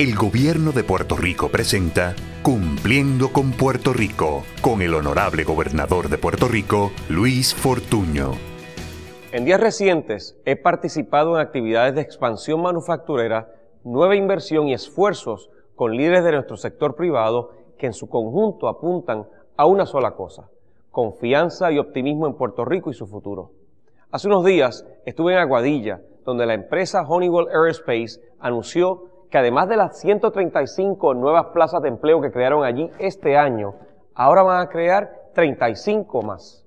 El gobierno de Puerto Rico presenta Cumpliendo con Puerto Rico con el honorable gobernador de Puerto Rico, Luis Fortuño. En días recientes he participado en actividades de expansión manufacturera, nueva inversión y esfuerzos con líderes de nuestro sector privado que en su conjunto apuntan a una sola cosa, confianza y optimismo en Puerto Rico y su futuro. Hace unos días estuve en Aguadilla, donde la empresa Honeywell Aerospace anunció que además de las 135 nuevas plazas de empleo que crearon allí este año, ahora van a crear 35 más.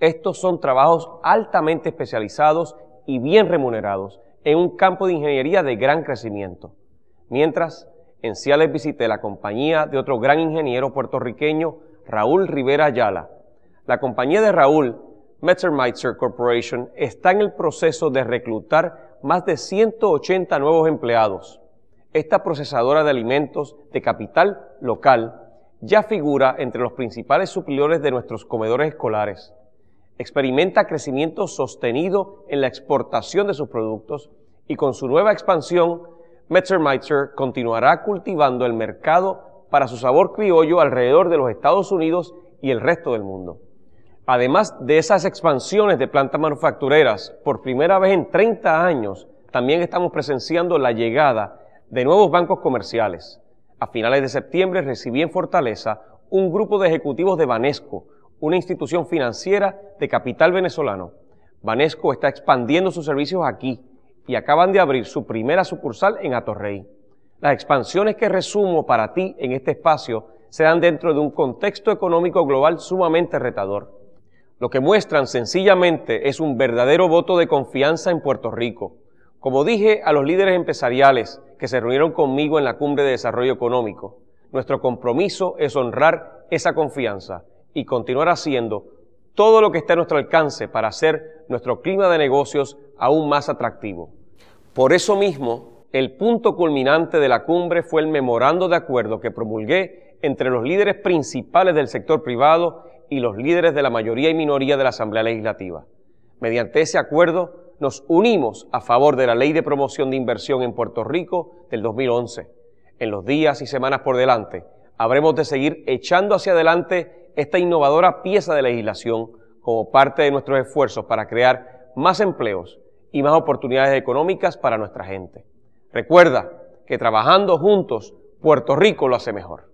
Estos son trabajos altamente especializados y bien remunerados en un campo de ingeniería de gran crecimiento. Mientras, en Ciales visité la compañía de otro gran ingeniero puertorriqueño, Raúl Rivera Ayala. La compañía de Raúl, Metzermeister Corporation, está en el proceso de reclutar más de 180 nuevos empleados. Esta procesadora de alimentos de capital local ya figura entre los principales suplidores de nuestros comedores escolares. Experimenta crecimiento sostenido en la exportación de sus productos y con su nueva expansión, Metzermeister continuará cultivando el mercado para su sabor criollo alrededor de los Estados Unidos y el resto del mundo. Además de esas expansiones de plantas manufactureras, por primera vez en 30 años, también estamos presenciando la llegada de nuevos bancos comerciales. A finales de septiembre recibí en Fortaleza un grupo de ejecutivos de Banesco, una institución financiera de capital venezolano. Banesco está expandiendo sus servicios aquí y acaban de abrir su primera sucursal en Atorrey. Las expansiones que resumo para ti en este espacio se dan dentro de un contexto económico global sumamente retador. Lo que muestran sencillamente es un verdadero voto de confianza en Puerto Rico. Como dije a los líderes empresariales que se reunieron conmigo en la Cumbre de Desarrollo Económico. Nuestro compromiso es honrar esa confianza y continuar haciendo todo lo que está a nuestro alcance para hacer nuestro clima de negocios aún más atractivo. Por eso mismo, el punto culminante de la cumbre fue el memorando de acuerdo que promulgué entre los líderes principales del sector privado y los líderes de la mayoría y minoría de la Asamblea Legislativa. Mediante ese acuerdo, nos unimos a favor de la Ley de Promoción de Inversión en Puerto Rico del 2011. En los días y semanas por delante, habremos de seguir echando hacia adelante esta innovadora pieza de legislación como parte de nuestros esfuerzos para crear más empleos y más oportunidades económicas para nuestra gente. Recuerda que trabajando juntos, Puerto Rico lo hace mejor.